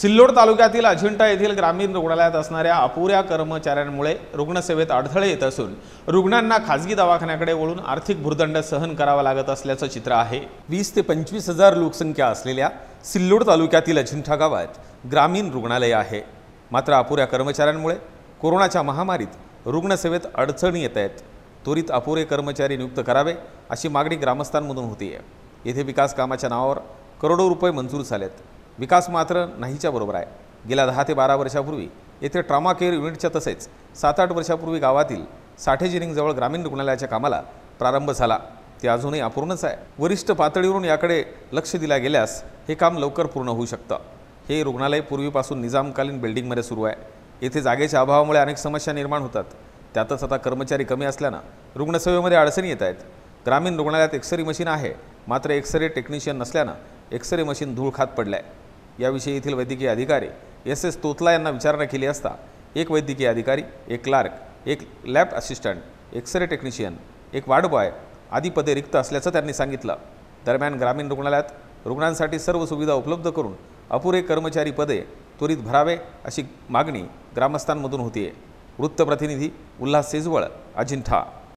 सिल्लोड तालुक्यातील अजिंठा येथील ग्रामीण रुग्णालयात असणाऱ्या अपुऱ्या कर्मचाऱ्यांमुळे रुग्णसेवेत अडथळे येत असून रुग्णांना खासगी दवाखान्याकडे वळून आर्थिक भूर्दंड सहन करावा लागत असल्याचं चित्र आहे वीस ते पंचवीस हजार लोकसंख्या असलेल्या सिल्लोड तालुक्यातील अजिंठा गावात ग्रामीण रुग्णालय आहे मात्र अपुऱ्या कर्मचाऱ्यांमुळे कोरोनाच्या महामारीत रुग्णसेवेत अडचणी येत आहेत त्वरित अपुरे कर्मचारी नियुक्त करावे अशी मागणी ग्रामस्थांमधून होती आहे येथे विकास कामाच्या नावावर करोडो रुपये मंजूर झालेत विकास मात्र नाहीच्या बरोबर आहे गेल्या दहा ते बारा वर्षापूर्वी येथे ट्रॉमा केअर युनिटच्या तसेच सात आठ वर्षापूर्वी गावातील साठेजिरिंगजवळ ग्रामीण रुग्णालयाच्या कामाला प्रारंभ झाला ते अजूनही अपूर्णच आहे वरिष्ठ पातळीवरून याकडे लक्ष दिल्या गेल्यास हे काम लवकर पूर्ण होऊ शकतं हे रुग्णालय पूर्वीपासून निजामकालीन बिल्डिंगमध्ये सुरू आहे येथे जागेच्या अभावामुळे अनेक समस्या निर्माण होतात त्यातच आता कर्मचारी कमी असल्यानं रुग्णसेवेमध्ये अडचणी येत आहेत ग्रामीण रुग्णालयात एक्सरे मशीन आहे मात्र एक्सरे टेक्निशियन नसल्यानं एक्सरे मशीन धूळ खात पडलं आहे याविषयी येथील वैद्यकीय अधिकारी एस एस तोतला यांना विचारणा केली असता एक वैद्यकीय अधिकारी एक क्लार्क एक लॅब असिस्टंट एक्सरे टेक्निशियन एक वार्डबॉय आदी पदे रिक्त असल्याचं त्यांनी सांगितलं दरम्यान ग्रामीण रुग्णालयात रुग्णांसाठी सर्व सुविधा उपलब्ध करून अपुरे कर्मचारी पदे त्वरित भरावे अशी मागणी ग्रामस्थांमधून होतीये वृत्तप्रतिनिधी उल्हास सेजवळ अजिंठा